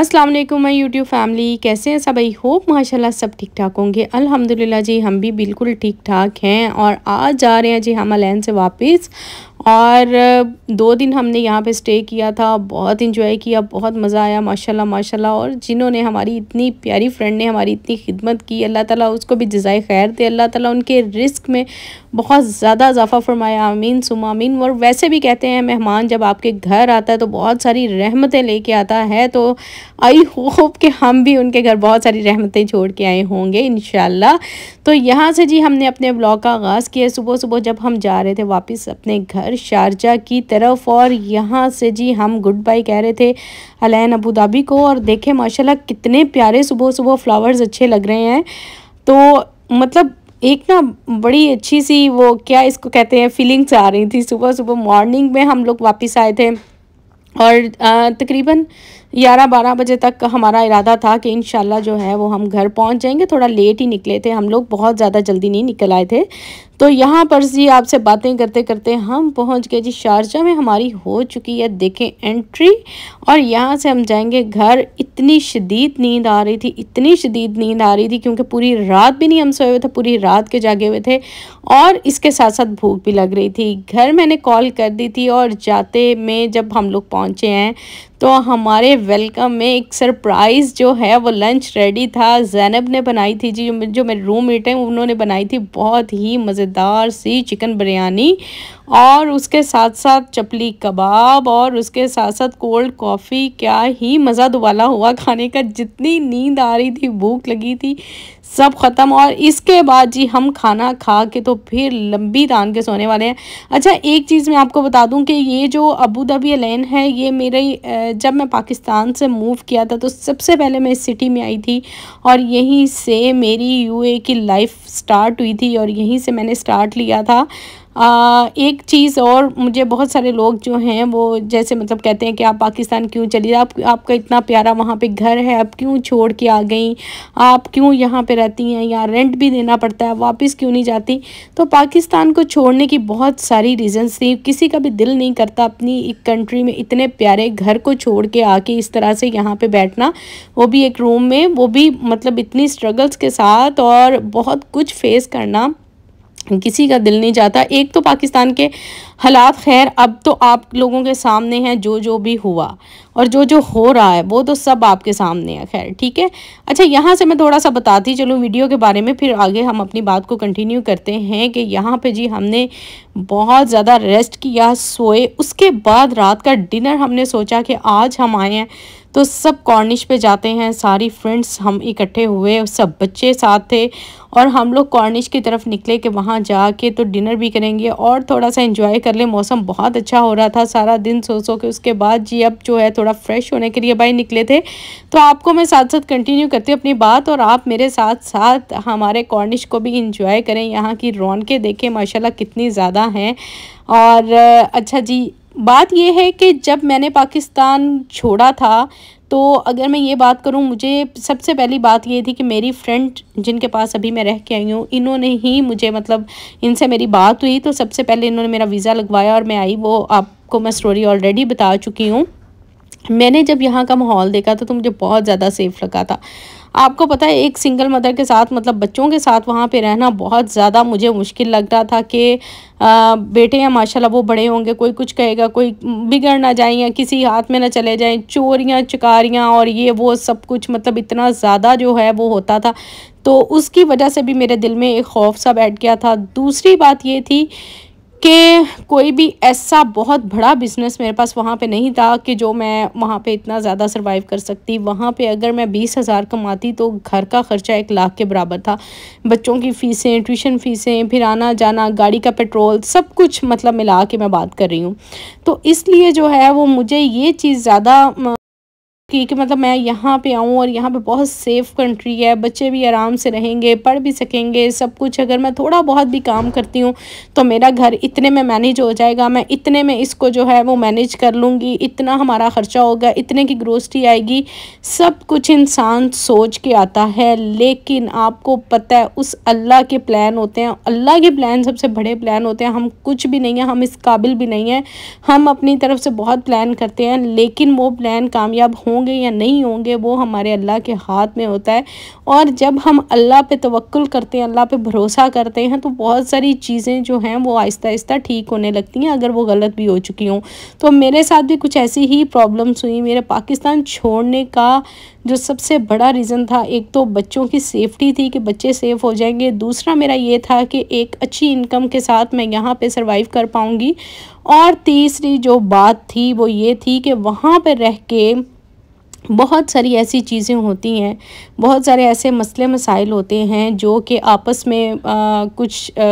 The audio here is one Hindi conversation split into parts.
अस्सलाम वालेकुम मैं यूट्यूब फैमिली कैसे हैं सब आई होप माशाल्लाह सब ठीक ठाक होंगे अल्हम्दुलिल्लाह जी हम भी बिल्कुल ठीक ठाक हैं और आज जा रहे हैं जी हम अलैन से वापस और दो दिन हमने यहाँ पे स्टे किया था बहुत इंजॉय किया बहुत मज़ा आया माशाल्लाह माशाल्लाह और जिन्होंने हमारी इतनी प्यारी फ्रेंड ने हमारी इतनी खिदमत की अल्लाह ताला उसको भी जजाय खैर थे अल्लाह ताला उनके रिस्क में बहुत ज़्यादा इजाफ़ा फरमाया आमीन सुमामीन और वैसे भी कहते हैं मेहमान जब आपके घर आता है तो बहुत सारी रहमतें लेके आता है तो आई होप कि हम भी उनके घर बहुत सारी रहमतें छोड़ के आए होंगे इन तो यहाँ से जी हमने अपने ब्लॉग का आगाज़ किया सुबह सुबह जब हम जा रहे थे वापस अपने घर शारजा की तरफ और यहाँ से जी हम गुड बाई कह रहे थे अलैन अबू धाबी को और देखें माशाल्लाह कितने प्यारे सुबह सुबह फ्लावर्स अच्छे लग रहे हैं तो मतलब एक ना बड़ी अच्छी सी वो क्या इसको कहते हैं फीलिंग्स आ रही थी सुबह सुबह मॉर्निंग में हम लोग वापस आए थे और तकरीबन ग्यारह बारह बजे तक हमारा इरादा था कि इन जो है वो हम घर पहुँच जाएंगे थोड़ा लेट ही निकले थे हम लोग बहुत ज़्यादा जल्दी नहीं निकल आए थे तो यहाँ पर जी आपसे बातें करते करते हम पहुँच गए जी शारजा में हमारी हो चुकी है देखें एंट्री और यहाँ से हम जाएंगे घर इतनी शदीद नींद आ रही थी इतनी शदीद नींद आ रही थी क्योंकि पूरी रात भी नहीं हम सोए हुए थे पूरी रात के जागे हुए थे और इसके साथ साथ भूख भी लग रही थी घर मैंने कॉल कर दी थी और जाते में जब हम लोग पहुँचे हैं तो हमारे वेलकम में एक सरप्राइज़ जो है वो लंच रेडी था जैनब ने बनाई थी जी जो मेरे रूम मेट हैं उन्होंने बनाई थी बहुत ही मज़ेदार सी चिकन बिरयानी और उसके साथ साथ चपली कबाब और उसके साथ साथ कोल्ड कॉफ़ी क्या ही मज़ा दुबाला हुआ खाने का जितनी नींद आ रही थी भूख लगी थी सब ख़त्म और इसके बाद जी हम खाना खा के तो फिर लंबी तान के सोने वाले हैं अच्छा एक चीज़ मैं आपको बता दूं कि ये जो अबू धाबी लेन है ये मेरे जब मैं पाकिस्तान से मूव किया था तो सबसे पहले मैं इस सिटी में आई थी और यहीं से मेरी यूए की लाइफ स्टार्ट हुई थी और यहीं से मैंने स्टार्ट लिया था आ, एक चीज़ और मुझे बहुत सारे लोग जो हैं वो जैसे मतलब कहते हैं कि आप पाकिस्तान क्यों चली आप आपका इतना प्यारा वहाँ पे घर है आप क्यों छोड़ के आ गई आप क्यों यहाँ पे रहती हैं यहाँ रेंट भी देना पड़ता है वापस क्यों नहीं जाती तो पाकिस्तान को छोड़ने की बहुत सारी रीज़न्स थी किसी का भी दिल नहीं करता अपनी एक कंट्री में इतने प्यारे घर को छोड़ के आके इस तरह से यहाँ पर बैठना वो भी एक रूम में वो भी मतलब इतनी स्ट्रगल्स के साथ और बहुत कुछ फेस करना किसी का दिल नहीं चाहता एक तो पाकिस्तान के हालात खैर अब तो आप लोगों के सामने हैं जो जो भी हुआ और जो जो हो रहा है वो तो सब आपके सामने है खैर ठीक है अच्छा यहाँ से मैं थोड़ा सा बताती चलूँ वीडियो के बारे में फिर आगे हम अपनी बात को कंटिन्यू करते हैं कि यहाँ पे जी हमने बहुत ज़्यादा रेस्ट किया सोए उसके बाद रात का डिनर हमने सोचा कि आज हम आए हैं तो सब कॉर्निश पे जाते हैं सारी फ्रेंड्स हम इकट्ठे हुए सब बच्चे साथ थे और हम लोग कॉर्निश की तरफ निकले कि वहाँ जा के तो डिनर भी करेंगे और थोड़ा सा इंजॉय कर ले मौसम बहुत अच्छा हो रहा था सारा दिन सो सो के उसके बाद जी अब जो है थोड़ा थोड़ा फ्रेश होने के लिए भाई निकले थे तो आपको मैं साथ साथ कंटिन्यू करती हूँ अपनी बात और आप मेरे साथ साथ हमारे कॉर्निश को भी इंजॉय करें यहाँ की रौनकें देखें माशाल्लाह कितनी ज़्यादा हैं और अच्छा जी बात यह है कि जब मैंने पाकिस्तान छोड़ा था तो अगर मैं ये बात करूँ मुझे सबसे पहली बात ये थी कि मेरी फ्रेंड जिनके पास अभी मैं रह के आई हूँ इन्होंने ही मुझे मतलब इनसे मेरी बात हुई तो सबसे पहले इन्होंने मेरा वीज़ा लगवाया और मैं आई वो आपको मैं स्टोरी ऑलरेडी बता चुकी हूँ मैंने जब यहाँ का माहौल देखा था तो, तो मुझे बहुत ज़्यादा सेफ लगा था आपको पता है एक सिंगल मदर के साथ मतलब बच्चों के साथ वहाँ पे रहना बहुत ज़्यादा मुझे मुश्किल लग रहा था कि बेटे या माशाल्लाह वो बड़े होंगे कोई कुछ कहेगा कोई बिगड़ ना जाए या किसी हाथ में ना चले जाएं चोरियाँ चकारियाँ और ये वो सब कुछ मतलब इतना ज़्यादा जो है वो होता था तो उसकी वजह से भी मेरे दिल में एक खौफ सा बैठ गया था दूसरी बात ये थी कि कोई भी ऐसा बहुत बड़ा बिज़नेस मेरे पास वहाँ पे नहीं था कि जो मैं वहाँ पे इतना ज़्यादा सरवाइव कर सकती वहाँ पे अगर मैं बीस हज़ार कमाती तो घर का ख़र्चा एक लाख के बराबर था बच्चों की फ़ीसें ट्यूशन फ़ीसें फिर आना जाना गाड़ी का पेट्रोल सब कुछ मतलब मिला के मैं बात कर रही हूँ तो इसलिए जो है वो मुझे ये चीज़ ज़्यादा कि, कि मतलब मैं यहाँ पे आऊँ और यहाँ पे बहुत सेफ़ कंट्री है बच्चे भी आराम से रहेंगे पढ़ भी सकेंगे सब कुछ अगर मैं थोड़ा बहुत भी काम करती हूँ तो मेरा घर इतने में मैनेज हो जाएगा मैं इतने में इसको जो है वो मैनेज कर लूँगी इतना हमारा ख़र्चा होगा इतने की ग्रोसरी आएगी सब कुछ इंसान सोच के आता है लेकिन आपको पता है उस अल्लाह के प्लान होते हैं अल्लाह के प्लान सबसे बड़े प्लान होते हैं हम कुछ भी नहीं हैं हम इस काबिल भी नहीं हैं हम अपनी तरफ से बहुत प्लान करते हैं लेकिन वो प्लान कामयाब हों होंगे या नहीं होंगे वो हमारे अल्लाह के हाथ में होता है और जब हम अल्लाह पे तवक्ल करते हैं अल्लाह पे भरोसा करते हैं तो बहुत सारी चीज़ें जो हैं वो आहिस्ता आहिस्ता ठीक होने लगती हैं अगर वो गलत भी हो चुकी हों तो मेरे साथ भी कुछ ऐसी ही प्रॉब्लम्स हुई मेरे पाकिस्तान छोड़ने का जो सबसे बड़ा रीज़न था एक तो बच्चों की सेफ्टी थी कि बच्चे सेफ़ हो जाएंगे दूसरा मेरा ये था कि एक अच्छी इनकम के साथ मैं यहाँ पे सरवाइव कर पाऊँगी और तीसरी जो बात थी वो ये थी कि वहाँ पर रह के बहुत सारी ऐसी चीज़ें होती हैं बहुत सारे ऐसे मसले मसाइल होते हैं जो कि आपस में आ, कुछ आ,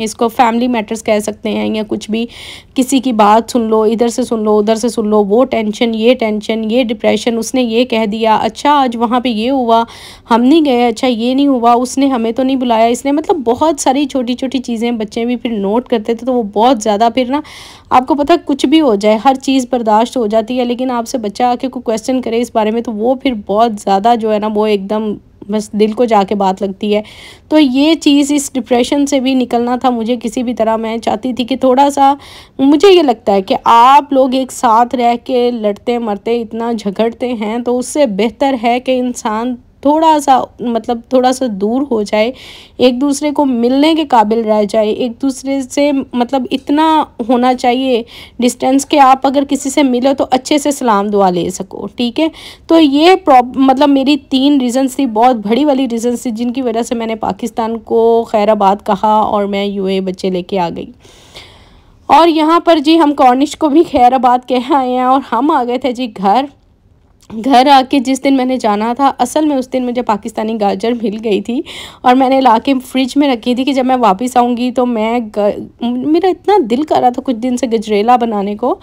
इसको फैमिली मैटर्स कह सकते हैं या कुछ भी किसी की बात सुन लो इधर से सुन लो उधर से सुन लो वो टेंशन ये टेंशन ये डिप्रेशन उसने ये कह दिया अच्छा आज वहाँ पे ये हुआ हम नहीं गए अच्छा ये नहीं हुआ उसने हमें तो नहीं बुलाया इसने मतलब बहुत सारी छोटी छोटी चीज़ें बच्चे भी फिर नोट करते थे तो वो बहुत ज़्यादा फिर ना आपको पता कुछ भी हो जाए हर चीज़ बर्दाश्त हो जाती है लेकिन आपसे बच्चा आके कोई क्वेश्चन करे इस बारे में तो वो फिर बहुत ज़्यादा जो है ना वो एकदम बस दिल को जाके बात लगती है तो ये चीज़ इस डिप्रेशन से भी निकलना था मुझे किसी भी तरह मैं चाहती थी कि थोड़ा सा मुझे ये लगता है कि आप लोग एक साथ रह के लड़ते मरते इतना झगड़ते हैं तो उससे बेहतर है कि इंसान थोड़ा सा मतलब थोड़ा सा दूर हो जाए एक दूसरे को मिलने के काबिल रह जाए एक दूसरे से मतलब इतना होना चाहिए डिस्टेंस के आप अगर किसी से मिलो तो अच्छे से सलाम दुआ ले सको ठीक है तो ये मतलब मेरी तीन रीज़न्स थी बहुत बड़ी वाली रीज़न्स थी जिनकी वजह से मैंने पाकिस्तान को खैराबाद कहा और मैं यू बच्चे लेके आ गई और यहाँ पर जी हम कॉर्निश को भी खैराबाद कह आए हैं और हम आ गए थे जी घर घर आके जिस दिन मैंने जाना था असल में उस दिन मुझे पाकिस्तानी गाजर मिल गई थी और मैंने ला के फ्रिज में रखी थी कि जब मैं वापस आऊँगी तो मैं ग... मेरा इतना दिल कर रहा था कुछ दिन से गजरेला बनाने को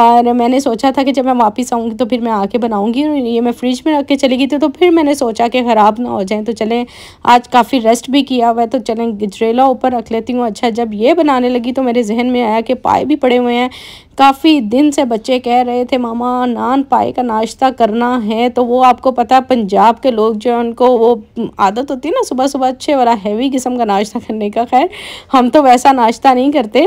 और मैंने सोचा था कि जब मैं वापस आऊँगी तो फिर मैं आके बनाऊँगी और ये मैं फ्रिज में रख के चली गई थी तो फिर मैंने सोचा कि ख़राब ना हो जाए तो चलें आज काफ़ी रेस्ट भी किया हुआ है तो चलें गजरेला ऊपर रख लेती हूँ अच्छा जब ये बनाने लगी तो मेरे जहन में आया कि पाए भी पड़े हुए हैं काफ़ी दिन से बच्चे कह रहे थे मामा नान पाए का नाश्ता करना है तो वो आपको पता है पंजाब के लोग जो है उनको वो आदत होती है ना सुबह सुबह अच्छे वाला हैवी किस्म का नाश्ता करने का खैर हम तो वैसा नाश्ता नहीं करते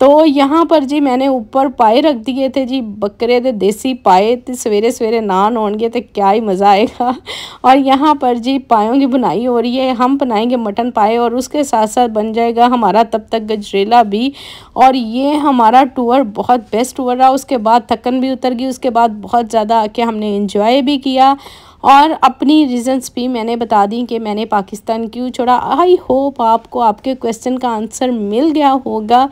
तो यहाँ पर जी मैंने ऊपर पाए रख दिए थे जी बकरे दे देसी पाए तो सवेरे सवेरे नान होंगे तो क्या ही मज़ा आएगा और यहाँ पर जी पायों की बुनाई हो रही है हम बनाएंगे मटन पाए और उसके साथ साथ बन जाएगा हमारा तब तक गजरेला भी और ये हमारा टूर बहुत बेस्ट टूर रहा उसके बाद थकन भी उतर गई उसके बाद बहुत ज़्यादा आके हमने इंजॉय भी किया और अपनी रीज़न्स भी मैंने बता दी कि मैंने पाकिस्तान क्यों छोड़ा आई होप आपको आपके क्वेश्चन का आंसर मिल गया होगा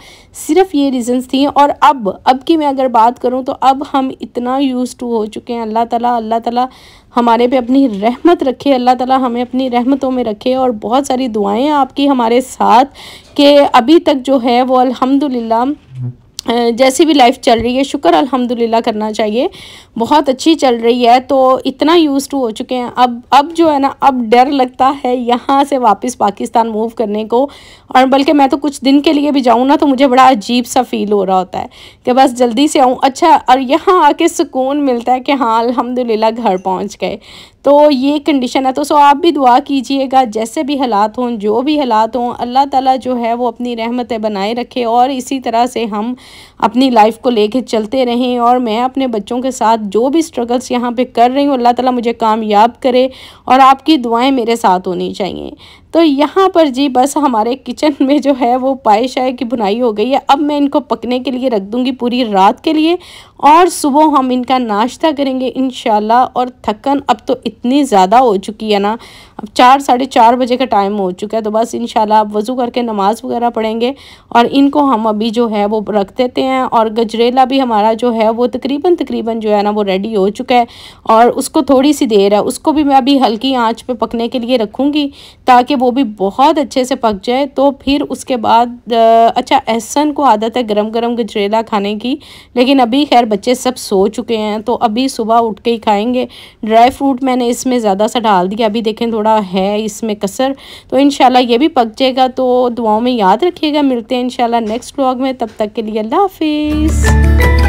सिर्फ ये रीज़न्स थी और अब अब की मैं अगर बात करूँ तो अब हम इतना यूज़ टू हो चुके हैं अल्लाह ताला अल्लाह ताला हमारे पे अपनी रहमत रखे अल्लाह ताला हमें अपनी रहमतों में रखे और बहुत सारी दुआएँ आपकी हमारे साथ के अभी तक जो है वो अलहमदिल्ला जैसी भी लाइफ चल रही है शुक्र अल्हम्दुलिल्लाह करना चाहिए बहुत अच्छी चल रही है तो इतना यूज टू हो चुके हैं अब अब जो है ना अब डर लगता है यहाँ से वापस पाकिस्तान मूव करने को और बल्कि मैं तो कुछ दिन के लिए भी जाऊँ ना तो मुझे बड़ा अजीब सा फील हो रहा होता है कि बस जल्दी से आऊँ अच्छा और यहाँ आके सुकून मिलता है कि हाँ अलहमदिल्ला घर पहुँच गए तो ये कंडीशन है तो सो आप भी दुआ कीजिएगा जैसे भी हालात हों जो भी हालात हों अल्लाह ताला जो है वो अपनी रहमतें बनाए रखे और इसी तरह से हम अपनी लाइफ को लेके चलते रहें और मैं अपने बच्चों के साथ जो भी स्ट्रगल्स यहाँ पे कर रही हूँ अल्लाह ताला मुझे कामयाब करे और आपकी दुआएं मेरे साथ होनी चाहिए तो यहाँ पर जी बस हमारे किचन में जो है वो पाए शाय की बुनाई हो गई है अब मैं इनको पकने के लिए रख दूँगी पूरी रात के लिए और सुबह हम इनका नाश्ता करेंगे इन और थकन अब तो इतनी ज़्यादा हो चुकी है ना अब चार साढ़े चार बजे का टाइम हो चुका है तो बस इन अब वज़ू करके नमाज़ वगैरह पढ़ेंगे और इनको हम अभी जो है वो रख देते हैं और गजरेला भी हमारा जो है वो तकरीबन तकरीबन जो है ना वो रेडी हो चुका है और उसको थोड़ी सी देर है उसको भी मैं अभी हल्की आँच पर पकने के लिए रखूँगी ताकि वो भी बहुत अच्छे से पक जाए तो फिर उसके बाद अच्छा एहसन को आदत है गरम गरम गजरेला खाने की लेकिन अभी खैर बच्चे सब सो चुके हैं तो अभी सुबह उठ के ही खाएंगे ड्राई फ्रूट मैंने इसमें ज़्यादा सा डाल दिया अभी देखें थोड़ा है इसमें कसर तो इन ये भी पक जाएगा तो दुआओं में याद रखिएगा मिलते हैं इन नेक्स्ट ब्लॉग में तब तक के लिए अल्लाह हाफिज़